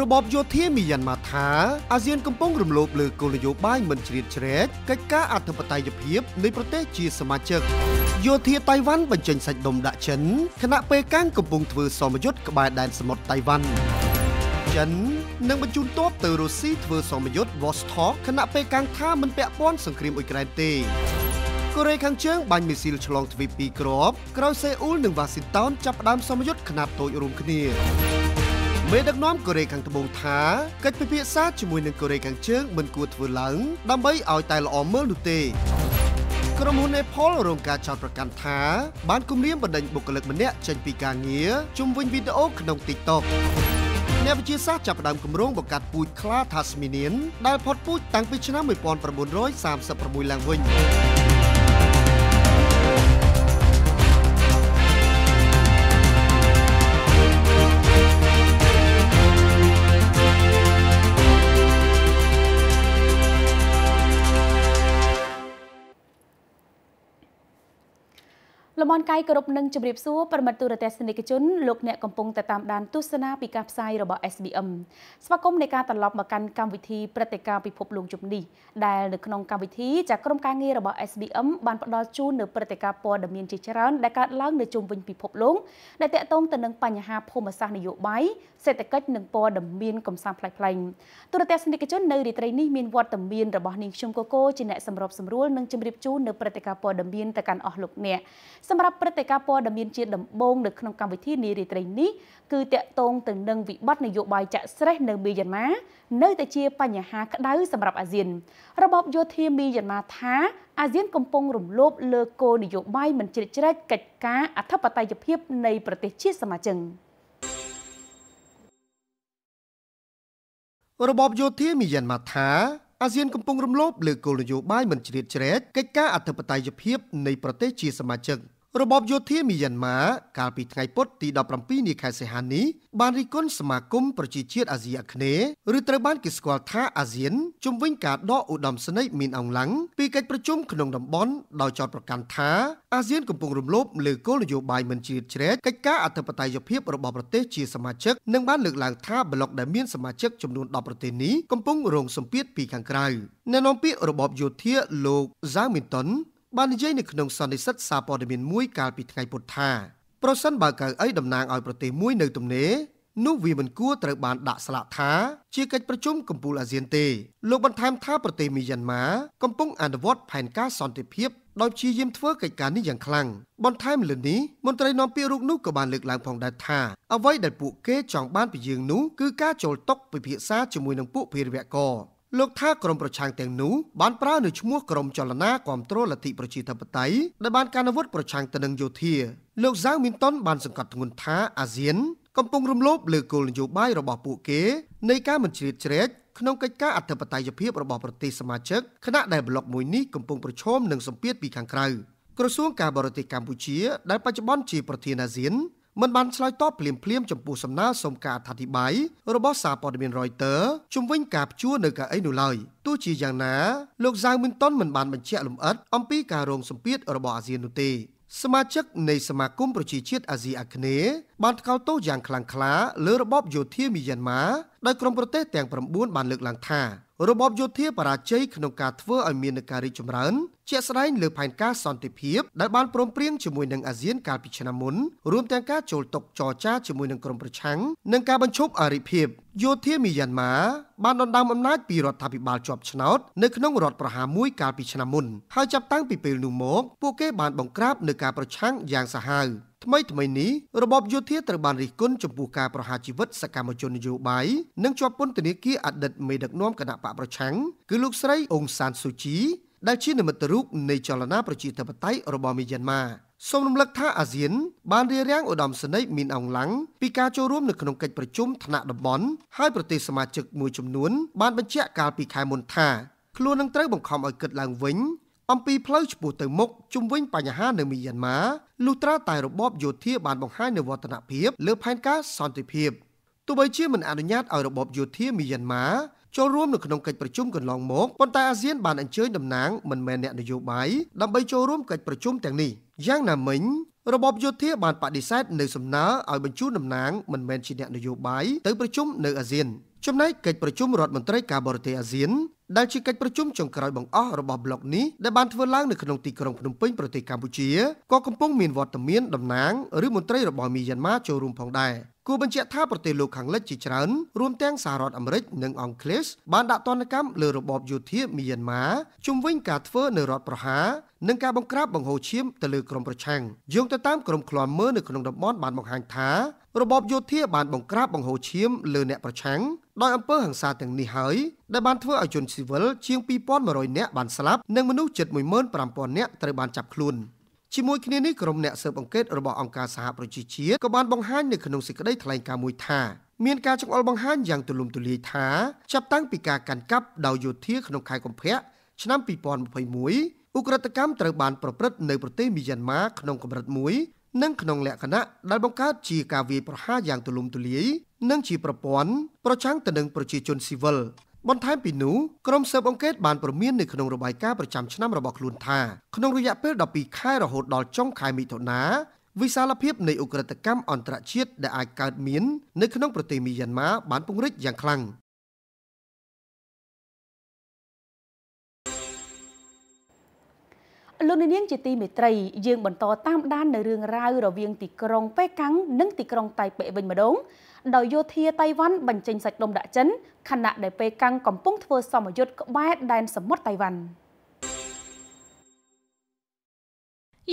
របបយោធាមីយ៉ាន់ម៉ាថាអាស៊ានកំពុង រំលោភលើគោលនយោបាយមិនជ្រៀតជ្រែកកិច្ចការអធិបតេយ្យភាពនៃប្រទេសជាសមាជិកយោធាតៃវ៉ាន់បញ្ចេញសាច់ដុំដាក់ចិនខណៈពេលកាំងកំពុងធ្វើសមយុទ្ធក្បែរដែនសមុទ្រតៃវ៉ាន់ចិននឹងបញ្ជូនទ័ពទៅរុស្ស៊ីធ្វើសមយុទ្ធ Vostok ខណៈពេលកាំងថាមិនពាក់ព័ន្ធសង្គ្រាមអ៊ុយក្រែនទេកូរ៉េខាងជើង បាញ់មីស៊ីលឆ្លងទ្វីបពីរគ្រាប់ក្រោយសេអ៊ូលនិងវ៉ាស៊ីនតោនចាប់ផ្ដើមសមយុទ្ធខ្នាតតូចរួមគ្នាមេដឹកនាំកូរ៉េខាងត្បូងថាកិច្ចពិភាក្សាជាមួយនឹងកូរ៉េខាងជើងមិនគួរធ្វើឡើង ដើម្បីឲ្យតែល្អមើលនោះទេ ក្រុមហ៊ុន Apple រងការចោទប្រកាន់ថាបានគំរាមបណ្តេញបុគ្គលិកម្នាក់ចេញពីការងារជំវិញវីដេអូក្នុង TikTok អ្នកវិទ្យាសាស្ត្រចាប់ផ្ដើមគម្រោងបង្កាត់ពូជខ្លា Tasmanian ដែលផុតពូជតាំងពីឆ្នាំ1936ឡើងវិញមនកាយគោរពនឹងជម្រាបសួរប្រមិត្តទូរទស្សនិកជនលោកអ្នកកំពុងតែតាមដានទស្សនាពីការផ្សាយរបស់ SBM ស្វាគមន៍នៃការត្រឡប់មកកាន់កម្មវិធីព្រឹត្តិការណ៍ពិភពលោកជុំនេះដែលនៅក្នុងកម្មវិធីចាក្រុមការងាររបស់ SBM បានផ្ដល់ជូននៅព្រឹត្តិការណ៍ព័ត៌មានជាច្រើនដែលកើតឡើងនៅជុំវិញពិភពលោកដែលតាក់ទងទៅនឹងបញ្ហាភូមិសាស្ត្រនយោបាយសេដ្ឋកិច្ចនិងព័ត៌មានកំសាន្តផ្លែកៗទូរទស្សនិកជននៅរាត្រីនេះមានវត្តមានរបស់នាងខ្ញុំកូកូជាអ្នកសម្របសម្រួលនិងជម្រាបជូននៅព្រឹត្តិការណ៍ព័ត៌មានទៅកាន់អស់លោកអ្នកសម្សម្រាប់ព្រឹត្តិការណ៍ព័ត៌មានជាតិដំបូងនៅក្នុងកម្មវិធីនារីត្រីនេះគឺតកតងទៅនឹងវិបត្តិនយោបាយចាក់ស្រេះនៅមីយ៉ាន់ម៉ានៅតែជាបញ្ហាក្តៅសម្រាប់អាស៊ាន របបយោធាមីយ៉ាន់ម៉ាថាអាស៊ានកំពុងរំលោភលើគោលនយោបាយមិនជ្រៀតជ្រែកកិច្ចការអធិបតេយ្យភាពនៃប្រទេសជាសមាជិករបបយោធាមីយ៉ាន់ម៉ាថាអាស៊ានកំពុងរំលោភលើគោលនយោបាយមិនជ្រៀតជ្រែកកិច្ចការអធិបតេយ្យភាពនៃប្រទេសជាសមាជិករបបយោធាមីយ៉ាន់ម៉ាកាលពីថ្ងៃពុធទី17នាខែសីហានេះបានរិះគន់សមាគមប្រជាជាតិអាស៊ីអាគ្នេយ៍ឬត្រូវបានគេស្គាល់ថាអាស៊ានជំវិញការដកឧត្តមសេនីយ៍មានអង្លាំងពីកិច្ចប្រជុំក្នុងតំបន់ដោយចោទប្រកាន់ថាអាស៊ានកំពុងរំលោភលើគោលនយោបាយមិនជ្រៀតជ្រែកកិច្ចការអធិបតេយ្យភាពរបស់ប្រទេសជាសមាជិកនិងបានលើកឡើងថាប្លុកដែលមានសមាជិកចំនួន10ប្រទេសនេះកំពុងរងសម្ពាធពីខាងក្រៅអ្នកនាំពាក្យរបបយោធាលោកហ្សាមីនតុនបាននិយាយនៅក្នុងសន្និសីទសារព័ត៌មានមួយកាលពីថ្ងៃពុធថាប្រសិនបើកៅអីតំណាងឲ្យប្រទេសមួយ នៅទំនេរនោះវាមិនគួរត្រូវបាន ដាក់ស្លាកថាជាកិច្ចប្រជុំកំពូលអាស៊ានទេលោកបន្ថែមថាប្រទេសមីយ៉ាន់ម៉ាកំពុងអនុវត្តផែនការសន្តិភាពដោយព្យាយាមធ្វើកិច្ចការនេះយ៉ាងខ្លាំងបន្ថែមលើនេះមន្ត្រីនាំពាក្យរូបនោះក៏បានលើកឡើងផងដែរថាអ្វីដែលពួកគេចង់បានពីយើងនោះគឺការចូលតុពិភាក្សាជាមួយនឹងពួកភារវកម្មលោកថាក្រមប្រឆាំងទាំងនោះបានប្រើនៅឈ្មោះក្រមចលនាគ្រប់គ្រងលទ្ធិប្រជាធិបតេយ្យដែលបានកាន់អាវុធប្រឆាំងទៅនឹងយោធាលោកហ្សាវមីនតុនបានសង្កត់ធ្ងន់ថាអាស៊ាន កំពុងរំលោភលើគោលនយោបាយរបស់ពួកគេនៃការមិនជ្រៀតជ្រែកក្នុងកិច្ចការអធិបតេយ្យភាពរបស់ប្រទេសសមាជិកខណៈដែលប្លុកមួយនេះកំពុងប្រឈមនឹងសម្ពាធពីខាងក្រៅក្រសួងការបរទេសកម្ពុជា ដែលបច្ចុប្បន្នជាប្រធានអាស៊ានមិនបានឆ្លើយតបភ្លាមភ្លាមចំពោះសំណើសុំការអធិប្បាយរបស់សារព័ត៌មាន Reuters ជំវិញការផ្ជួនៅកៅអីនោះឡើយទោះជាយ៉ាងណាលោកហ្សាវមីនតុនមិនបានបញ្ជាក់លម្អិតអំពីការរងសម្ពាធរបស់អាស៊ាននោះទេសមាជិកនៃសមាគមប្រជាជាតិអាស៊ីអាគ្នេយ៍បានថ្កោលទោសយ៉ាងខ្លាំងក្លាលើរបបយោធាមីយ៉ាន់ម៉ាដោយក្រុមប្រទេសទាំង9បានលើកឡើងថារបបយោធាបរាជ័យក្នុងការធ្វើឲ្យមាននការរីចម្រើនជាក់ស្ដែងលើផែនការសន្តិភាពដែលបានព្រមព្រៀងជាមួយនឹងអាស៊ានកាលពីឆ្នាំមុន រួមទាំងការចូលតុចរចាជាមួយនឹងក្រុមប្រឆាំងនិងការបញ្ឈប់អរិភាពយោធាមីយ៉ាន់ម៉ាបានដណ្ដើមអំណាចពីរដ្ឋាភិបាលជាប់ឆ្នោតនៅក្នុងរដ្ឋប្រហារមួយកាលពីឆ្នាំមុនហើយចាប់តាំងពីពេលនោះមក ពួកគេបានបង្ក្រាបនឹងការប្រឆាំងយ៉ាងសាហាវថ្មីថ្មីនេះរបបយោធាត្រូវបានរិះគន់ចំពោះការប្រហារជីវិតសកម្មជននយោបាយនិងជាប់ពន្ធនាគារអតីតមេដឹកនាំគណៈបកប្រឆាំងគឺលោកស្រីអ៊ុងសានស៊ូជីដែលជានិមិត្តរូបនៃចលនាប្រជាធិបតេយ្យរបស់មីយ៉ាន់ម៉ាសូមរំលឹកថាអាស៊ានបានរៀបរៀងឧត្តមសេនីយ៍មានអង្លាំងពីការចូលរួមនៅក្នុងកិច្ចប្រជុំថ្នាក់តំបន់ហើយប្រទេសសមាជិកមួយចំនួនបានបញ្ជាក់កាលពីខែមុនថាខ្លួននឹងត្រូវបង្ខំឲ្យគិតឡើងវិញអំពីផ្លូវឆ្ពោះទៅមុខជំវិញបញ្ហានៅមីយ៉ាន់ម៉ាលុះត្រាតែរបបយោធាបានបង្ហាញនូវវឌ្ឍនភាពលើផែនការសន្តិភាពទោះបីជាមិនអនុញ្ញាតឲ្យរបបយោធាមីយ៉ាន់ម៉ាចូលរួមនៅក្នុងកិច្ចប្រជុំកន្លងមកប៉ុន្តែអាស៊ានបានអញ្ជើញតំណាងមិនមែនអ្នកនយោបាយដើម្បីចូលរួមកិច្ចប្រជុំទាំងនេះយ៉ាងណាមិញរបបយោធាបានបដិសេធនៅសំណើឲ្យបញ្ជូនតំណាងមិនមែនជាអ្នកនយោបាយទៅប្រជុំនៅអាស៊ានចំណែកកិច្ចប្រជុំរដ្ឋមន្ត្រីការបរទេសអាស៊ានដែលជាកិច្ចប្រជុំចុង ក្រោយបង្អស់របស់ប្លុកនេះដែលបានធ្វើឡើងនៅក្នុងទីក្រុងភ្នំពេញប្រទេសកម្ពុជាក៏កំពុងមានវត្តមានតំណាងឬមន្ត្រីរបស់មីយ៉ាន់ម៉ាចូលរួមផងដែរគូបញ្ជាក់ថាប្រទេសលោកខាងលិចជាច្រើនរួមទាំងសហរដ្ឋអាមេរិកនិងអង់គ្លេសបានដាក់ទណ្ឌកម្មលើរបបយោធាមីយ៉ាន់ម៉ាជំវិញ ការធ្វើនៅរដ្ឋប្រហារនិងការបង្ក្រាបបង្ហូរឈាមទៅលើក្រុមប្រឆាំងយោងទៅតាមក្រុមឃ្លាំមើលនៅក្នុងតំបន់បានបង្ហាញថារបបយោធាបានបង្ក្រាបបង្ហូរឈាមលើអ្នកប្រឆាំងដោយអំពើហិង្សាទាំងនេះហើយដែលបានធ្វើឲ្យជនស៊ីវិលជាង2100នាក់បានស្លាប់និងមនុស្សជិត15000នាក់ត្រូវបានចាប់ខ្លួនជាមួយគ្នានេះក្រុមអ្នកស៊ើបអង្កេតរបស់អង្គការសហប្រជាជាតិក៏បានបង្ហាញនៅក្នុងសេចក្តីថ្លែងការណ៍មួយថាមានការចង្អុលបង្ហាញយ៉ាងទូលំទូលាយថាចាប់តាំងពីការកាន់កាប់ដោយយោធាក្នុងខែកុម្ភៈឆ្នាំ2021អ ுக ្រិតកម្មត្រូវបានប្រព្រឹត្តនៅប្រទេសមីយ៉ាន់ម៉ាក្នុងកម្រិតមួយនិងក្នុងលក្ខណៈដែលបង្កើតជាការវាយប្រហារយ៉ាងទូលំទូលាយនិងជាប្រព័ន្ធប្រឆាំងទៅនឹងប្រជាជនស៊ីវិលបន្ថែមពីនោះក្រុមស៊ើបអង្កេតបានព្រមាននៅក្នុងរបាយការណ៍ប្រចាំឆ្នាំរបស់ខ្លួនថាក្នុងរយៈពេល12ខែរហូតដល់ចុងខែមិថុនាវិសាលភាពនៃអ ுக ្រិតកម្មអន្តរជាតិដែលអាចកើតមាននៅក្នុងប្រទេសមីយ៉ាន់ម៉ាបានពង្រីកយ៉ាងខ្លាំង។លោកនាងជាទីមេត្រីយើងបន្តតាមដាននៅរឿងរ៉ាវរវាងទីក្រុងប៉េកាំងនិងទីក្រុងតៃប៉េវិញម្ដងដោយយោធាតៃវ៉ាន់បញ្ចេញសាច់ដុំដាក់ចិន ខណៈដែលប៉េកាំងកំពុងធ្វើសមយុទ្ធក្បែរដែនសមុទ្រតៃវ៉ាន់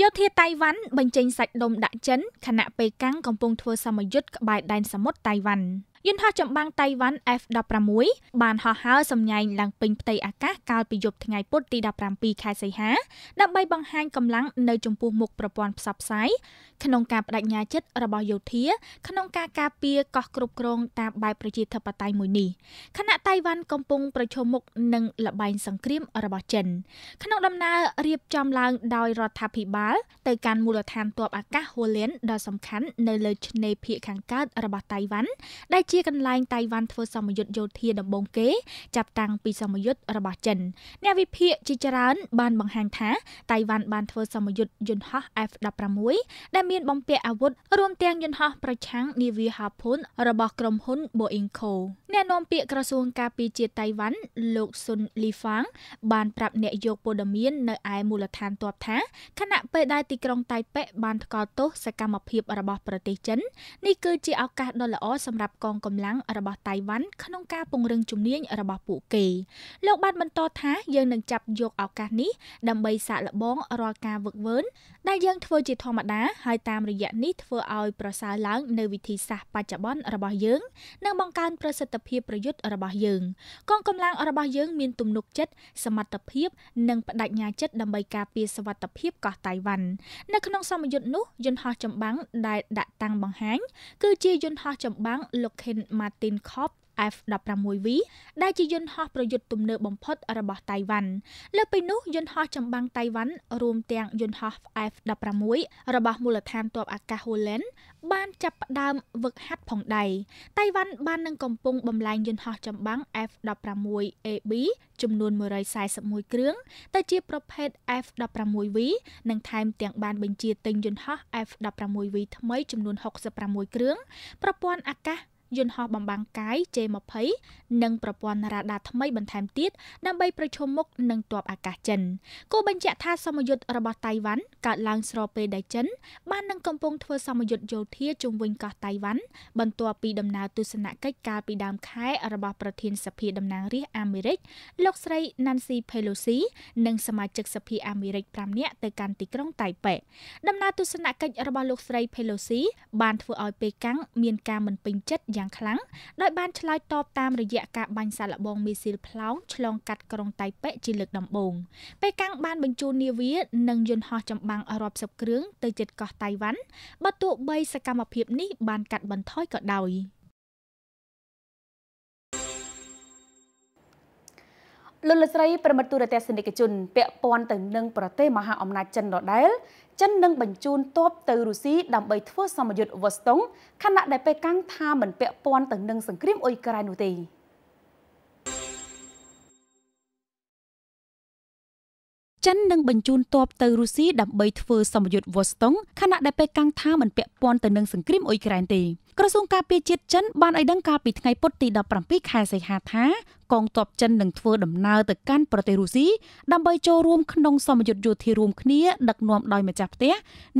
យោធាតៃវ៉ាន់បញ្ចេញសាច់ដុំដាក់ចិនខណៈប៉េកាំងកំពុងធ្វើសមយុទ្ធក្បែរដែនសមុទ្រតៃវ៉ាន់យន្តហោះចម្បាំងតៃវ៉ាន់ F16 បានហោះហើរសម្ញែងឡើងពេញផ្ទៃអាកាសកាលពីយប់ថ្ងៃពុធទី17ខែសីហាដើម្បីបង្ហាញកម្លាំងនៅចំពោះមុខប្រព័ន្ធផ្សព្វផ្សាយក្នុងការបដិញ្ញាចិត្តរបស់យោធាក្នុងការការពារកោះគ្រប់គ្រងតាមបែបប្រជាធិបតេយ្យមួយនេះខណៈតៃវ៉ាន់កំពុងប្រឈមមុខនឹងលបែងសង្គ្រាមរបស់ចិន ក្នុងដំណើររៀបចំឡើងដោយរដ្ឋាភិបាលទៅកាន់មូលដ្ឋានទ័ពអាកាសហូលៀនដ៏សំខាន់នៅលើឆ្នេរភៀកខាងកើតរបស់តៃវ៉ាន់ដែលជាកន្លែងតៃវ៉ាន់ធ្វើសមយុទ្ធយោធាដំបូងគេចាប់តាំងពីសមយុទ្ធរបស់ចិនអ្នកវិភាគជាច្រើនបានបង្ហាញថាតៃវ៉ាន់បានធ្វើសមយុទ្ធយន្តហោះ F16 ដែលមានបំពាក់អាវុធរួមទាំងយន្តហោះប្រឆាំងនាវាហាផុនរបស់ក្រុមហ៊ុន Boeing Co អ្នកនាំពាក្យក្រសួងការពារជាតិតៃវ៉ាន់លោកស៊ុនលីហ្វាងបានប្រាប់អ្នកយកព័ត៌មាននៅឯមូលដ្ឋានទ័ពថាខណៈពេលដែលទីក្រុងតៃប៉េបានថ្កោលទោសសកម្មភាពរបស់ប្រទេសចិននេះគឺជាឱកាសដ៏ល្អសម្រាប់កងងកម្លាំងរបស់តៃវ៉ាន់ក្នុងការពង្រឹងជំនាញរបស់ពួកគេលោកបានបន្តថាយើងនឹងចាប់យកឱកាសនេះដើម្បីសាកល្បងរាល់ការវឹកវើដែលយើងធ្វើជាធម្មតា ហើយតាមរយៈនេះធ្វើឲ្យប្រសើរឡើងនៅវិធីសាស្ត្របច្ចុប្បន្នរបស់យើង និងបង្កើនប្រសិទ្ធភាពប្រយុទ្ធរបស់យើង កងកម្លាំងរបស់យើងមានទំនុកចិត្តសមត្ថភាព និងបដិញ្ញាចិត្តដើម្បីការពារសវត្ថភាពកោះតៃវ៉ាន់នៅក្នុងសមយុទ្ធនោះយន្តហោះចម្បាំងដែលដាក់តាំងបង្ហាញគឺជាយន្តហោះចម្បាំង Lockheed Lockheed Martin Corp F-16V ដែលជាយន្តហោះប្រយុទ្ធទំនើបបំផុតរបស់តៃវ៉ាន់លើពីនោះយន្តហោះចម្បាំងតៃវ៉ាន់រួមទាំងយន្តហោះ F-16 របស់មូលដ្ឋានទ័ពអាកាស Holland បានចាប់ផ្ដើមវឹកហាត់ផងដែរតៃវ៉ាន់បាននឹងកំពុងបំលែងយន្តហោះចម្បាំង F-16AB ចំនួន141គ្រឿងទៅជាប្រភេទ F-16V និងថែមទាំងបានបញ្ជាទិញយន្តហោះ F-16V ថ្មីចំនួន66គ្រឿងប្រព័ន្ធអាកាសយន្តហោះបំបាំងកាយ J20 និងប្រព័ន្ធរ៉ាដាថ្មីបន្ថែមទៀតដើម្បីប្រឈមមុខនឹងទ័ពអាកាសចិនគូបញ្ជាក់ថាសមយុទ្ធរបស់តៃវ៉ាន់កើតឡើងស្របពេលដែលចិន បាននឹងកំពុងធ្វើសមយុទ្ធយោធាជុំវិញកោះតៃវ៉ាន់បន្ទាប់ពីដំណើរទស្សនកិច្ចកាលពីដើមខែរបស់ប្រធានសភាតំណាងរាស្ត្រអាមេរិកលោកស្រី Nancy Pelosi និងសមាជិកសភាអាមេរិក5នាក់ទៅកាន់ទីក្រុងតៃប៉េដំណើរទស្សនកិច្ចរបស់លោកស្រី Pelosi បានធ្វើឲ្យពេកាំងមានការមិនពេញចិត្តយ៉ាងខ្លាំងដោយបានឆ្លើយតបតាមរយៈការបាញ់សាកល្បងមីស៊ីលផ្លោងឆ្លងកាត់ក្រុងតៃប៉េជាលើកដំបូងប៉េកាំងបាន បញ្ជូននាវា និងយន្តហោះចម្បាំងរាប់សិបគ្រឿងទៅជិតកោះតៃវ៉ាន់បើទោះបីសកម្មភាព នេះបានកាត់បន្ថយក៏ដោយលោកលស្រីប្រមត្តទូរទស្សនិកជនពាក់ព័ន្ធទៅនឹងប្រទេសមហាអំណាចចិនដដែលចិននឹងបញ្ជូនទ័ពទៅរុស្ស៊ីដើម្បីធ្វើសម្ពយុទ្ធវ៉ូស្តុងខណៈដែលប៉េកាំងថាមិនពាក់ព័ន្ធទៅនឹងសង្គ្រាមអ៊ុយក្រែននោះទេចិននឹងបញ្ជូនទ័ពទៅរុស្ស៊ីដើម្បីធ្វើសម្ពយុទ្ធវ៉ូស្តុងខណៈដែលប៉េកាំងថាមិនពាក់ព័ន្ធទៅនឹងសង្គ្រាមអ៊ុយក្រែនទេក្រសួងការពារជាតិចិនបានឲ្យដឹងកាលពីថ្ងៃពុធទី17ខែសីហាថាកងទ័ពចិននឹងធ្វើដំណើរទៅកាន់ប្រទេសរុស្ស៊ីដើម្បីចូលរួមក្នុងសមយុទ្ធយោធារួមគ្នាដឹកនាំដោយម្ចាស់ផ្ទះ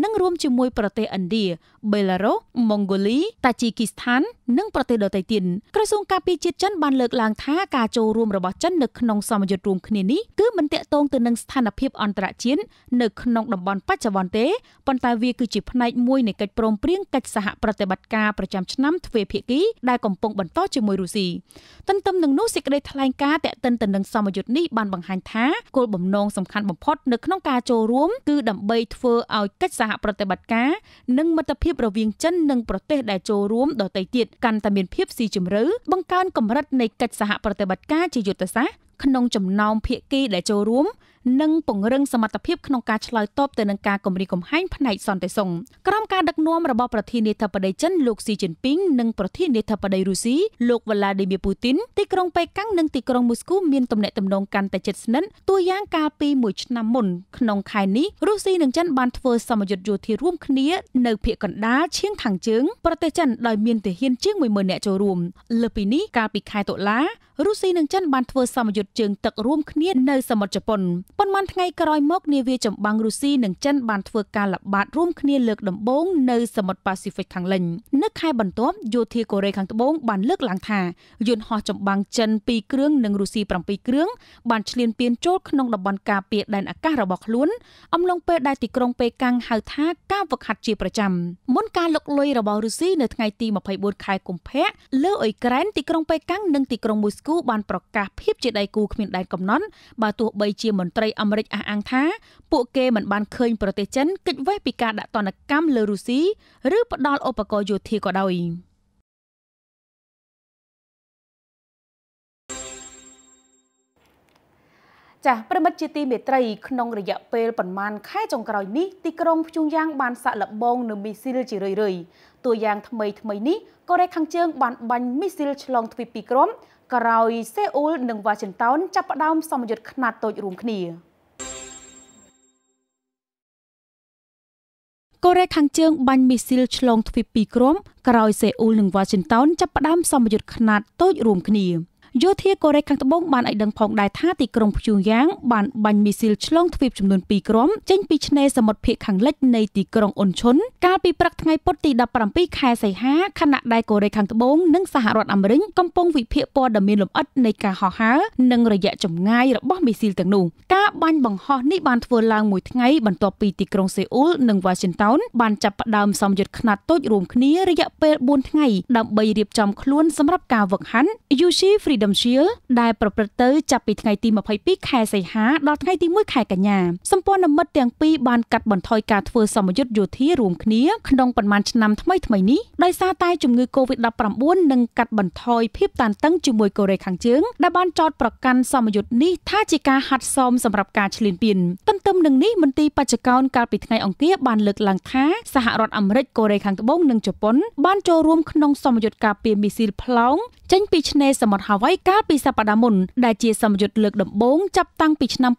និងរួមជាមួយប្រទេសឥណ្ឌាបេឡារុសម៉ុងហ្គូលី តាជីគីស្ថាននិងប្រទេសដទៃទៀតក្រសួងការពារជាតិចិនបានលើកឡើងថាការចូលរួមរបស់ចិននៅក្នុងសមយុទ្ធរួមគ្នានេះគឺមិនតាក់ទងទៅនឹងស្ថានភាពអន្តរជាតិនៅក្នុងតំបន់បច្ចុប្បន្នទេប៉ុន្តែវាគឺជាផ្នែកមួយនៃកិច្ចព្រមព្រៀងកិច្ចសហប្រតិបត្តិការប្រចាំឆ្នាំទ្វេភាគីដែលកំពុងបន្តជាមួយរុស្ស៊ីទន្ទឹមនឹងនោះសេចក្តីដីថ្លែងការណ៍តេតិនទៅនឹងសមយុទ្ធនេះបានបង្ហាញថាគោលបំណងសំខាន់បំផុតនៅក្នុងការចូលរួម គឺដើម្បីធ្វើឲ្យកិច្ចសហ ប្រតិបត្តិការ និងមិត្តភាពរវាងចិននិងប្រទេសដែលចូលរួមដទៃទៀតកាន់តែមានភាពស៊ីជម្រៅបង្កើនកម្រិតនៃកិច្ចសហប្រតិបត្តិការជាយុទ្ធសាស្ត្រក្នុងចំណោមភាគីដែលចូលរួមនិងពង្រឹងសមត្ថភាពក្នុងការឆ្លើយតបទៅនឹងការគំរាមកំហែងផ្នែកសន្តិសុខក្រោមការដឹកនាំរបស់ប្រធានាធិបតីចិនលោកស៊ីជីនពីងនិងប្រធានាធិបតីរុស្ស៊ីលោកវ្លាឌីមៀពូទីនទីក្រុងប៉េកាំងនិងទីក្រុងមូស្គូមានទំនាក់ទំនងកាន់តែជិតស្និទ្ធតួយ៉ាងកាលពីមួយឆ្នាំមុនក្នុងខែនេះរុស្ស៊ីនិងចិន បានធ្វើសមយុទ្ធយោធារួមគ្នានៅភូមិកណ្ដាលឈៀងខាងជើងប្រទេសចិនដោយមានទាហានជាង10000នាក់ចូលរួមលើពីនេះកាលពីខែតុលារុស្ស៊ីនិងចិនបានធ្វើសមយុទ្ធជើងទឹករួមគ្នានៅសមុទ្រជប៉ុនប៉ុន្មានថ្ងៃក្រោយមកនាវាចម្បាំងរុស្ស៊ីនិងចិនបានធ្វើការល្បាតរួមគ្នាលើកដំបូងនៅសមុទ្រប៉ាស៊ីហ្វិកខាងលិចនៅខែបន្ទាប់យោធាកូរ៉េខាងត្បូងបានលើកឡើងថាយន្តហោះចម្បាំងចិន2គ្រឿងនិងរុស្ស៊ី7គ្រឿងបានឈ្លានពានចូលក្នុងតំបន់ការពារដែនអាកាសរបស់ខ្លួនអំឡុងពេលដែលទីក្រុងប៉េកាំងហៅថាការវឹកហាត់ជាប្រចាំមុនការលុកលុយរបស់រុស្ស៊ីនៅថ្ងៃទី24ខែកុម្ភៈលើអ៊ុយក្រែនទីក្រុងប៉េកាំងនិងទីក្រុងមូស្គូបានប្រកាសភាពជាដៃគូគ្មានដែនកំណត់បើទោះបីជាមន្ត្រីត្រីអាមេរិកអះអាងថាពួកគេមិនបានឃើញប្រទេសចិនគេចវេះពីការដាក់ទណ្ឌកម្មលើរុស្ស៊ីឬផ្ដាល់ឧបករណ៍យោធាក៏ដោយចាស់ប្រិមិត្តជាទីមេត្រីក្នុងរយៈពេលប្រមាណខែចុងក្រោយនេះទីក្រុងភ្យុងយ៉ាងបានសាក់លបងនៅមីស៊ីលជារឿយៗតួយ៉ាងថ្មីថ្មីនេះកូរ៉េខាងជើងបានបាញ់មីស៊ីលឆ្លងទ្វីបពីក្រមក្រោយសេអ៊ូល និងវ៉ាស៊ីនតោនចាប់ផ្ដើមសមយុទ្ធខ្នាតតូចរួមគ្នាកូរ៉េខាងជើងបាញ់មីស៊ីលឆ្លងទ្វីបពីរក្រុមក្រោយសេអ៊ូលនិងវ៉ាស៊ីនតោនចាប់ផ្ដើមសមយុទ្ធខ្នាតតូចរួមគ្នាយោធាកូរ៉េខាងត្បូងបានឲ្យដឹងផងដែរថាទីក្រុងព្យួងយ៉ាងបានបាញ់មីស៊ីលឆ្លងទ្វីបចំនួន2គ្រាប់ចេញពីឆ្នេរសមុទ្រភាគខាងលិចនៃទីក្រុងអ៊ុនឈុនកាលពីព្រឹកថ្ងៃពុធទី17ខែសីហាខណៈដែលកូរ៉េខាងត្បូងនិងសហរដ្ឋអាមេរិកកំពុងវិភាគព័ត៌មានលម្អិតនៃការហោះហើរនិងរយៈចម្ងាយរបស់មីស៊ីលទាំងនោះការបាញ់បង្ហោះនេះបានធ្វើឡើងមួយថ្ងៃបន្ទាប់ពីទីក្រុងសេអ៊ូលនិងវ៉ាស៊ីនតោនបានចាប់ផ្ដើមសម្យុទ្ធខ្នាតតូចរួមគ្នារយៈពេល4ថ្ងៃដើម្បីរៀបចំខ្លួនសម្រាប់ការវឹកហាត់ Yushi Freedom ដំឈៀលដែលប្រព្រឹត្តទៅចាប់ពីថ្ងៃទី22ខែសីហាដល់ថ្ងៃទី1ខែកញ្ញាសម្ព័ន្ធមិត្តទាំងពីរបានកាត់បន្ថយការធ្វើសមយុទ្ធយោធារួមគ្នាក្នុងប៉ុន្មានឆ្នាំថ្មីថ្មីនេះដោយសារតែជំងឺ Covid-19 និងកាត់បន្ថយភាពតានតឹងជាមួយកូរ៉េខាងជើងដែលបានចោទប្រកាន់សមយុទ្ធនេះថាជាការហាត់សមសម្រាប់ការឈ្លានពានទន្ទឹមនឹងនេះមន្ទីរបច្ចកោនកាលពីថ្ងៃអង្គារបានលើកឡើងថាសហរដ្ឋអាមេរិកកូរ៉េខាងត្បូងនិងជប៉ុនបានចូលរួមក្នុងសមយុទ្ធការពារមីស៊ីលផ្លោងចេញពីឆ្នេរសមុទ្រហាវ៉ៃកាលពីសប្តាហ៍មុនដែលជាសម្យុទ្ធលើកដំបូងចាប់តាំងពីឆ្នាំ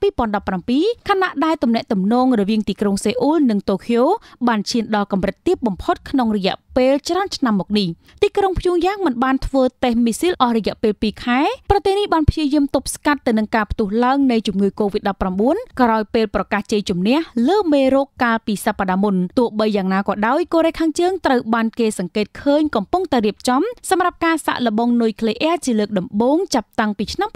2017ខណៈដែលទំនាក់ទំនងរវាងទីក្រុងសេអ៊ូលនិងតូក្យូបានឈានដល់កម្រិតទាបបំផុតក្នុងរយៈពេលច្រើនឆ្នាំមកនេះទីក្រុងភ្យុងយ៉ាងមិនបានធ្វើតេស្តមីស៊ីលអស់រយៈពេល2ខែប្រទេសនេះបានព្យាយាមទប់ស្កាត់ទៅនឹងការផ្ទុះឡើងនៃជំងឺ Covid-19 ក្រោយពេលប្រកាសជ័យជំនះលើមេរោគកាលពីសប្តាហ៍មុនទោះបីយ៉ាងណាក៏ដោយកូរ៉េខាងជើងត្រូវបានគេ សង្កេតឃើញកំពុងតែរៀបចំសម្រាប់ការសាក់លបងនុយក្លេអ៊ែរជាលើកដំបូងចាប់តាំងពីឆ្នាំ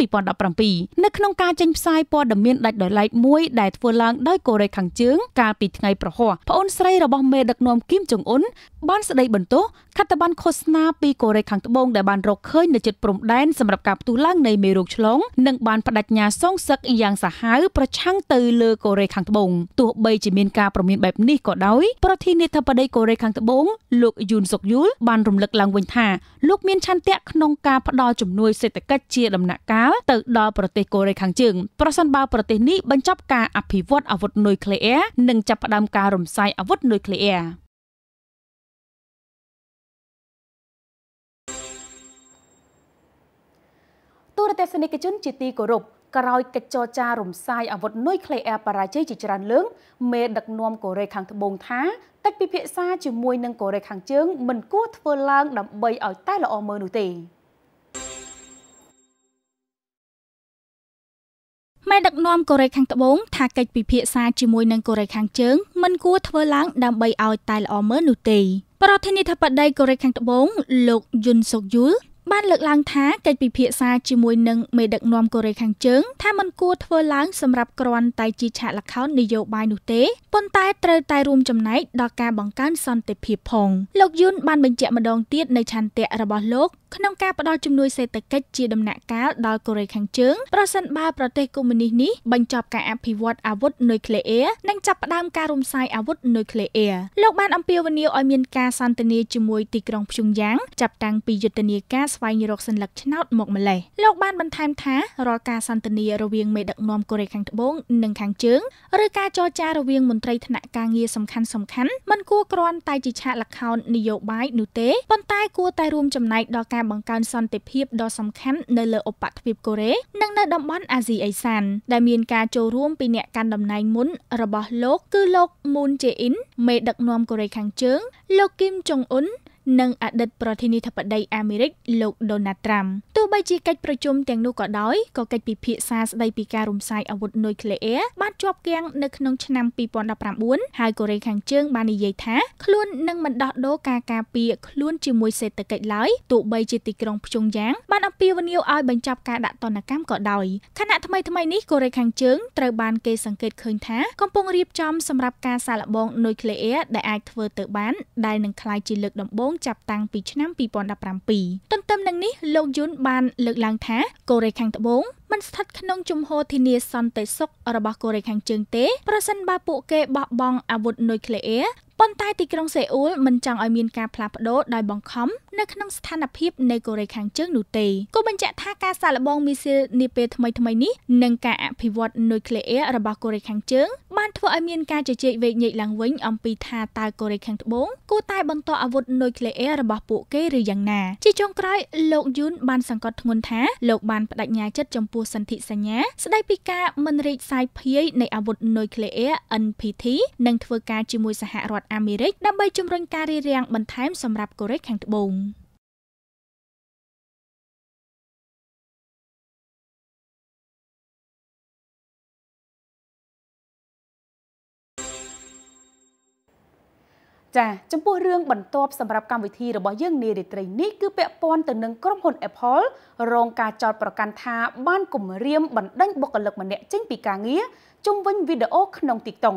2017នៅក្នុងការចេញផ្សាយព័ត៌មានដាច់ដោយឡែកមួយដែលធ្វើឡើងដោយកូរ៉េខាងជើង កាលពីថ្ងៃប្រហ័សប្អូនស្រីរបស់មេដឹកនាំគីមចុងអ៊ុនបានស្ដីបន្ទោសខិត្តប័ណ្ណឃោសនាពីកូរ៉េខាងត្បូងដែលបានរកឃើញនៅជិតព្រំដែនសម្រាប់ការផ្ទុះឡើងនៃមេរោគឆ្លង និងបានបដិញ្ញាសងសឹកយ៉ាងសាហាវប្រឆាំងទៅលើកូរ៉េខាងត្បូងទោះបីជាមានការប្រមានបែបនេះក៏ដោយ ប្រធានាធិបតីកូរ៉េខាងត្បូងលោកយូនសុកយូលបានរំលឹកឡើងវិញថាលោកមានឆន្ទៈក្នុងការផ្ដល់ជំនួយសេដ្ឋកិច្ចជាដំណាក់កាលទៅដល់ប្រទេសកូរ៉េខាងជើងប្រសិនបើប្រទេសនេះបញ្ចប់ការអភិវឌ្ឍអាវុធនុយក្លេអ៊ែរនិងចាប់ផ្ដើមការរំសាយអាវុធនុយក្លេអ៊ែរទូរទស្សនិកជនជាទីគោរពក្រោយកិច្ចចរចារំសាយអាវុធនុយក្លេអ៊ែរបរាជ័យជាច្រើនលើងមេដឹកនាំកូរ៉េខាងត្បូងថាកិច្ចពិភាក្សាជាមួយនឹងកូរ៉េខាងជើងមិនគួរធ្វើឡើងដើម្បីឲ្យតែល្អមើលនោះទេមេដឹកនាំកូរ៉េខាងត្បូងថាកិច្ចពិភាក្សាជាមួយនឹងកូរ៉េខាងជើងមិនគួរធ្វើឡើងដើម្បីឲ្យតែល្អមើលនោះទេប្រធានាធិបតីកូរ៉េខាងត្បូងលោកយុនសុកយូលបានលើកឡើងថាកិច្ចពិភាក្សាជាមួយនឹងមេដឹកនាំកូរ៉េខាងជើងថាมันគួរធ្វើឡើងសម្រាប់គ្រាន់តែជាឆាកល្ខោននយោបាយនោះទេប៉ុន្តែត្រូវតែរួមចំណែកដល់ការបង្កើនសន្តិភាពផងលោកយុនបានបញ្ជាក់ម្ដងទៀតនៅឆន្ទៈរបស់លោកក្នុងការផ្តល់ជំនួយសេដ្ឋកិច្ចជាដំណាក់កាលដល់កូរ៉េខាងជើងប្រសិនបើប្រទេសកុម្មុយនីសនេះបញ្ចប់ការអភិវឌ្ឍអាវុធនុយក្លេអ៊ែរនិងចាប់ផ្តើមការរំសាយអាវុធនុយក្លេអ៊ែរលោកបានអំពាវនាវឲ្យមានការសន្ទនាជាមួយទីក្រុងព្យុងយ៉ាងចាប់តាំងពីយុទ្ធនាការស្វែងរកសัญลักษณ์ឆ្នោតមកម្លេះលោកបានបន្ថែមថារាល់ការសន្ទនារវាងមេដឹកនាំកូរ៉េខាងត្បូងនិងខាងជើងឬការចរចារវាងមន្ត្រីថ្នាក់ការងារសំខាន់សំខាន់មិនគួរគ្រាន់តែជាឆាកល្ខោននយោបាយនោះទេប៉ុន្តែគួរតែរួមចំណែកដល់ការការបង្កើនសន្តិភាពដ៏សំខាន់នៅលើឧបទ្វីបកូរ៉េនិងនៅតំបន់អាស៊ីអេសានដែលមានការចូលរួមពីអ្នកកាន់តំណែងមុនរបស់លោកគឺលោក Moon Jae-in មេដឹកនាំកូរ៉េខាងជើងលោក Kim Jong Un និងអតីតប្រធានាធិបតីអាមេរិក លោក Donald Trump ទោះបីជាកិច្ចប្រជុំទាំងនោះក៏ដោយក៏កិច្ចពិភាក្សាស្តីពីការរំសាយអាវុធនុយក្លេអ៊ែរបានជាប់គាំងនៅក្នុងឆ្នាំ2019ហើយកូរ៉េខាងជើងបាននិយាយថាខ្លួននឹងមិនដោះដូរការការពារខ្លួនជាមួយសេដ្ឋកិច្ចឡើយទោះបីជាទីក្រុងព្យុងយ៉ាង បានអំពាវនាវឲ្យបញ្ចប់ការដាក់ទណ្ឌកម្មក៏ដោយខណៈថ្មីថ្មីនេះកូរ៉េខាងជើងត្រូវបាន គេសង្កេតឃើញថាកំពុងរៀបចំសម្រាប់ការសាឡបងនុយក្លេអ៊ែរដែលអាចធ្វើទៅបានដែលនឹងក្លាយជាលើកដំបូងងចាប់តាំងពីឆ្នាំ2017ទន្ទឹមនឹងនេះលោកយុនបាន លើកឡើងថាកូរ៉េខាងត្បូងមិនស្ថិតក្នុងជំហរធានាសន្តិសុខរបស់កូរ៉េខាងជើងទេប្រសិនបើពួកគេបោះបង់អាវុធនុយក្លេអ៊ែរប៉ុន្តែទីក្រុងសេអ៊ូលមិនចង់ឲ្យមានការផ្លាស់ប្ដូរដោយបង្ខំនៅក្នុងស្ថានភាពនៃកូរ៉េខាងជើងនោះទេគូបញ្ជាក់ថាការសាកល្បងមីស៊ីលនាពេលថ្មីៗនេះនិងការអភិវឌ្ឍនុយក្លេអ៊ែររបស់កូរ៉េខាងជើងបានធ្វើឲ្យមានការជជែកវែកញែកឡើងវិញអំពីថាតើកូរ៉េខាងត្បូងគួរតែបន្តអាវុធនុយក្លេអ៊ែររបស់ពួកគេឬយ៉ាងណាជាចុងក្រោយលោកយូនបានសង្កត់ធ្ងន់ថាលោកបានបដិញ្ញាចិត្តចំពោះសសន្ធិសញ្ញាស្ដីពីការមិនរីកសាយភាយនៃអាវុធនុយក្លេអ៊ែរ NPT និងធ្វើការជាមួយសហរដ្ឋអាមេរិកដើម្បីជំរុញការរារាំងបន្ថែមសម្រាប់កូរ៉េខាងត្បូង។ចាចំពោះរឿងបន្ទាប់សម្រាប់កម្មវិធីរបស់យើង នារីត្រីនេះគឺពាក់ព័ន្ធទៅនឹងក្រុមហ៊ុន Apple រងការចោទប្រកាន់ថាបានគំរាមបណ្តេញបុគ្គលិកម្នាក់ចេញ ពីការងារជុំវិញវីដេអូក្នុង TikTok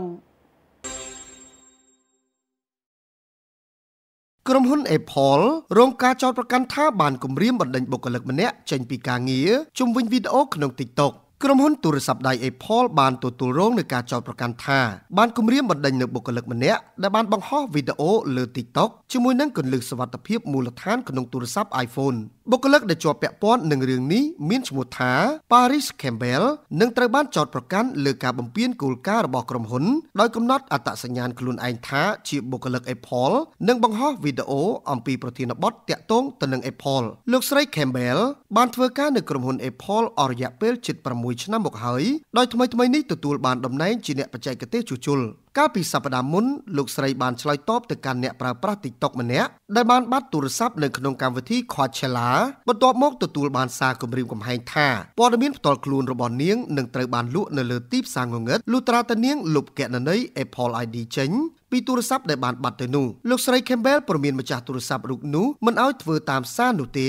ក្រុមហ៊ុន Apple រងការចោទប្រកាន់ថាបានគំរាមបណ្តេញបុគ្គលិកម្នាក់ចេញពីការងារជុំវិញវីដេអូក្នុង TikTok ក្រុមហ៊ុនទូរស័ព្ទដៃ Apple បានទទួលរងនឹងការចោទប្រកាន់ថាបានគំរាមបណ្តេញនៅបុគ្គលិកម្នាក់ដែលបានបង្ហោះវីដេអូលើ TikTok ជាមួយនឹងគន្លឹះសុវត្ថិភាពមូលដ្ឋានក្នុងទូរស័ព្ទ iPhone បុគ្គលិកដែលជាប់ពាក់ព័ន្ធនឹងរឿងនេះមានឈ្មោះថា Paris Campbell នឹងត្រូវបានចោទប្រកាន់លើការបំពានគោលការណ៍របស់ក្រុមហ៊ុនដោយកំណត់អត្តសញ្ញាណខ្លួនឯងថាជាបុគ្គលិក Apple និងបង្ហោះវីដេអូអំពីប្រធានបទតាក់ទងទៅនឹង Apple លោកស្រី Campbell បានធ្វើការនៅក្រុមហ៊ុន Apple អស់រយៈពេលជិត6ឆ្នាំមកហើយដោយថ្មីៗនេះទទួលបានតំណែងជាអ្នកបច្ចេកទេសជួសជុលកាលពីសប្តាហ៍មុនលោកស្រីបានឆ្លើយតបទៅកាន់អ្នកប្រើប្រាស់ TikTok ម្នាក់ដែលបានបាត់ទូរស័ព្ទនៅក្នុងកម្មវិធី Coachella បន្ទាប់មកទទួលបានសារគំរាមកំហែងថាព័ត៌មានផ្ទាល់ខ្លួនរបស់នាងនឹងត្រូវបានលក់នៅលើទីផ្សារងងឹតលុត្រាតានាងលុបគណនី Apple ID ចេញពីទូរស័ព្ទដែលបានបាត់ទៅនោះលោកស្រី Campbell ប្រមានម្ចាស់ទូរស័ព្ទរូបនោះមិនឲ្យធ្វើតាមសារនោះទេ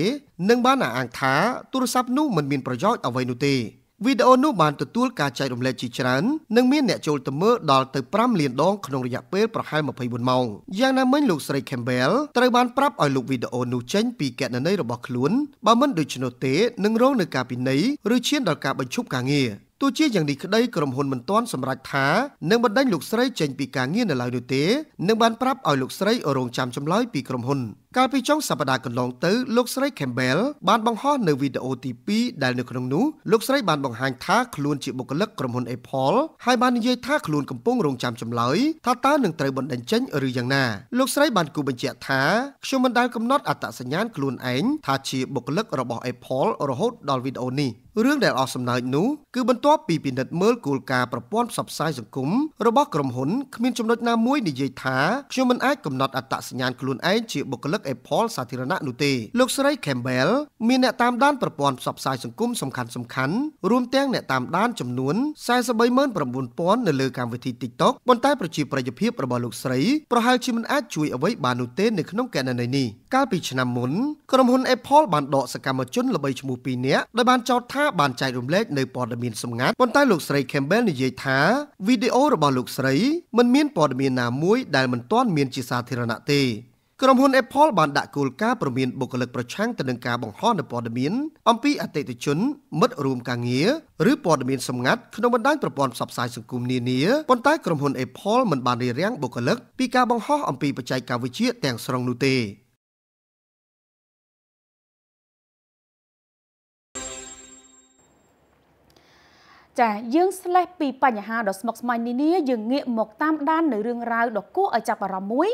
និងបានអះអាងថាទូរស័ព្ទនោះមិនមានប្រយោជន៍អ្វីនោះទេវីដេអូនោះបានទទួលការចែករំលែកជាច្រើននិងមានអ្នកចូលទៅមើលដល់ទៅ5លានដងក្នុងរយៈពេលប្រហែល24ម៉ោងយ៉ាងណាមិញលោកស្រី Campbell ត្រូវបានប្រាប់ឲ្យលោកវីដេអូនោះចេញពីកណន័យរបស់ខ្លួនបើមិនដូច្នោះទេនឹងរងនឹងការពិន័យឬឈានដល់ការបញ្ឈប់ការងារទោះជាយ៉ាងនេះក្តីក្រុមហ៊ុនមិនទាន់សម្រេចថានឹងបណ្ដេញលោកស្រីចេញពីការងារនៅឡើយនោះទេនឹងបានប្រាប់ឲ្យលោកស្រីរងចាំចម្លើយពីក្រុមហ៊ុនកាលពីចុងសប្តាហ៍កន្លងទៅលោកស្រី Campbell បានបង្ហោះនៅវីដេអូទី2ដែលនៅក្នុងនោះលោកស្រីបានបង្ហាញថាខ្លួនជាបុគ្គលិកក្រុមហ៊ុន Apple ហើយបាននិយាយថាខ្លួនកំពុងរងចាំចម្លើយថាតើនឹងត្រូវបណ្តេញចេញឬយ៉ាងណាលោកស្រីបានគូបញ្ជាក់ថាខ្ញុំមិនដែលកំណត់អត្តសញ្ញាណខ្លួនឯងថាជាបុគ្គលិករបស់ Apple រហូតដល់វីដេអូនេះរឿងដែលអស់សំណើចនោះគឺបន្ទាប់ពីពិនិត្យមើលគោលការណ៍ប្រព័ន្ធផ្សព្វផ្សាយសង្គមរបស់ក្រុមហ៊ុនគ្មានចំណុចណាមួយនិយាយថាខ្ញុំមិនអាចកំណត់អត្តសញ្ញាណខ្លួនឯងជាបុគ្គលិក Apple សាធារណៈនោះទេលោកស្រី Campbell មានអ្នកតាមដានប្រព័ន្ធផ្សព្វផ្សាយសង្គមសំខាន់សំខាន់រួមទាំងអ្នកតាមដានចំនួន439,000នៅលើកម្មវិធី TikTok ប៉ុន្តែប្រជាប្រិយភាពរបស់លោកស្រីប្រហែលជាមិនអាចជួយអ្វីបាននោះទេនៅក្នុងករណីនេះកាលពីឆ្នាំមុនក្រុមហ៊ុន Apple បានដកសកម្មជនល្បីឈ្មោះ2នាក់ដែលបានចោទថាបានចែករំលែកនៅព័ត៌មានសម្ងាត់ប៉ុន្តែលោកស្រី Campbell និយាយថាវីដេអូរបស់លោកស្រីមិនមានព័ត៌មានណាមួយដែលមិនទាន់មានជាសាធារណៈទេក្រុមហ៊ុន Apple បានដាក់គោលការណ៍ប្រមានបុគ្គលិកប្រឆាំងទៅនឹងការបង្ហោះនូវព័ត៌មានអំពីអតិថិជនមិត្តរួមការងារឬព័ត៌មានសម្ងាត់ក្នុងបណ្ដាញប្រព័ន្ធផ្សព្វផ្សាយសង្គមនានាប៉ុន្តែក្រុមហ៊ុន Apple មិនបានរារាំងបុគ្គលិកពីការបង្ហោះអំពីបច្ចេកវិទ្យាទាំងស្រុងនោះទេចាយើងស្លេះពីបញ្ហាដ៏ស្មុគស្មាញនានាយើងងាកមកតាមដាននៅរឿងរ៉ាវដ៏គួរឲ្យចាប់អារម្មណ៍មួយ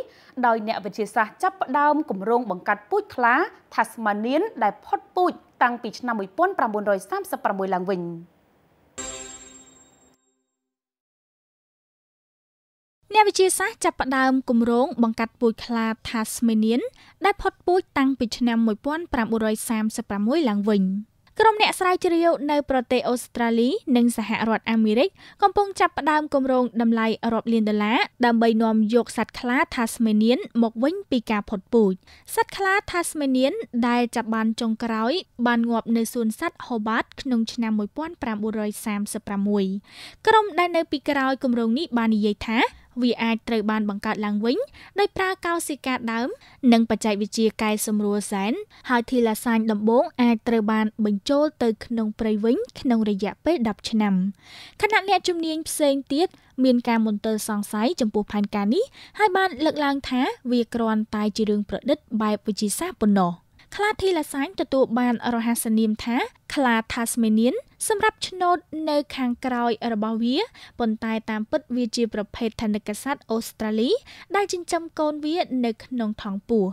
ដោយអ្នកវិទ្យាសាស្ត្រចាប់ផ្ដើមគម្រោងបង្កាត់ពូជខ្លា Tasmanian ដែល ផុតពូជតាំងពីឆ្នាំ1936ឡើងវិញអ្នកវិទ្យាសាស្ត្រចាប់ផ្ដើមគម្រោងបង្កាត់ពូជខ្លា Tasmanian ដែលផុតពូជតាំងពីឆ្នាំ1936ឡើងវិញ។ក្រុមអ្នកស្រាវជ្រាវនៅប្រទេសអូស្ត្រាលី និងសហរដ្ឋអាមេរិកកំពុងចាប់ផ្ដើមគម្រោងតម្លៃរាប់លានដុល្លារដើម្បីនាំយកសត្វខ្លា Tasmanian មកវិញពីការផុតពូជសត្វខ្លា Tasmanian ដែលចាប់បានចុងក្រោយបានងាប់នៅសួនសត្វ Hobart ក្នុងឆ្នាំ1936ក្រុមដែលនៅពីក្រោយគម្រោងនេះបាននិយាយថាវាអាចត្រូវបានបង្កើតឡើងវិញដោយប្រើកោសិកាដើមនិងបច្ចេកវិទ្យាកែសម្រួលសែនហើយធីឡាសាញដំបងអាចត្រូវបានបញ្ចូលទៅក្នុង ព្រៃវិញក្នុងរយៈពេល10ឆ្នាំខណៈអ្នកជំនាញផ្សេងទៀតមានការមន្ទិលសង្ស័យចំពោះផែនការនេះហើយបាន លើកឡើងថាវាគ្រាន់តែជារឿងប្រឌិត បែបវិទ្យាសាស្ត្រប៉ុណ្ណោះខ្លាធីឡាសាញទទួលបានរហស្សនាមថាខ្លាថាស្មេនៀនសម្រាប់ឆ្នោតនៅខាងក្រោយរបស់វាប៉ុន្តែតាមពិតវាជាប្រភេទថនិកសត្វអូស្ត្រាលីដែលចិញ្ចឹមកូនវានៅក្នុងថង់ពស់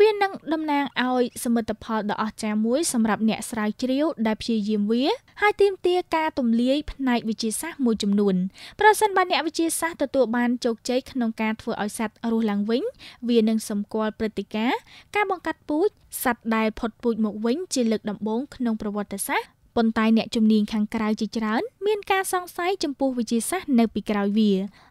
វានឹងតំណាងឲ្យសមិទ្ធផលដ៏អស្ចារ្យមួយ សម្រាប់អ្នកស្រាវជ្រាវដែលព្យាយាមវាហើយទាមទារការទម្លាយផ្នែកវិទ្យាសាស្ត្រមួយចំនួនប្រសិនបើអ្នកវិទ្យាសាស្ត្រទទួលបានជោគជ័យក្នុងការធ្វើឲ្យសត្វរស់ឡើងវិញវានឹងសម្គាល់ព្រឹត្តិការណ៍ការបង្កាត់ពូជសត្វដែលផុតពូជមកវិញជាលើកដំបូងក្នុងប្រវត្តិសាស្ត្រប៉ុន្តែអ្នកជំនាញខាងក្រៅជាច្រើន មានការសង្ស័យចំពោះវិជាសាស្ត្រនៅពីក្រោយវា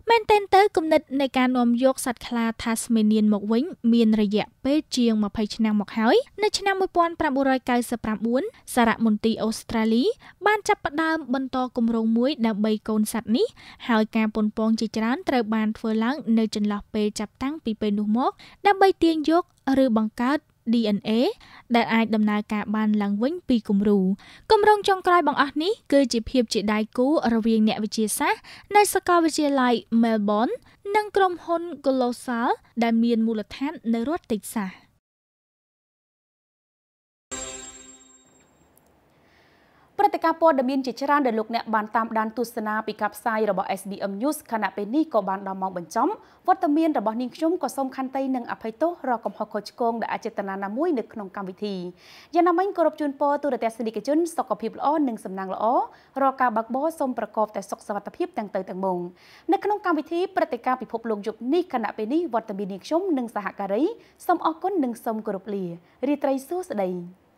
មែនទែនទៅគំនិតនៃការនាំយកសត្វខ្លាថាស្មេនៀនមកវិញមានរយៈពេលជាង20ឆ្នាំមកហើយនៅឆ្នាំ1999សារមន្ទីរអូស្ត្រាលី បានចាប់ផ្ដើមបន្តគម្រោងមួយដើម្បីកូនសត្វនេះហើយការពន្ពងជាច្រើនត្រូវបានធ្វើឡើងនៅចន្លោះពេលចាប់តាំងពីពេលនោះមក ដើម្បីទាញយកឬបង្កើត DNA ដែលអាចដំណើរការបានឡើងវិញ ពីគំរូគម្រោងចុងក្រោយបង្អស់នេះគឺជាភាពជាដៃគូរវាងអ្នកវិទ្យាសាស្ត្រនៅសាកលវិទ្យាល័យ Melbourne និងក្រុមហ៊ុន Colossal ដែលមានមូលដ្ឋាន នៅរដ្ឋ Texas ព្រឹត្តិការណ៍ព័ត៌មានជាច្រើនដែលលោកអ្នកបានតាមដានទស្សនាពីការផ្សាយរបស់ SDM News ខណៈពេលនេះក៏បានដល់ម៉ោងបញ្ចប់វត្តមានរបស់នាងខ្ញុំក៏សូមខន្តីនិងអភ័យទោសរកកំហុសខុសឆ្គងដែលអចេតនាណាមួយនៅក្នុងកម្មវិធីយ៉ាងណាមិញគោរពជូនពរទូរទស្សនិកជនសុខភាពល្អនិងសំណាងល្អរកការបើកបរសូមប្រកបតែសុខសុវត្ថិភាពទាំងទៅទាំងមកនៅក្នុងកម្មវិធីព្រឹត្តិការណ៍ពិភពលោកយប់នេះខណៈពេលនេះវត្តមាននាងខ្ញុំនិងសហការីសូមអរគុណនិងសូមគោរពលារីត្រីសួស្តី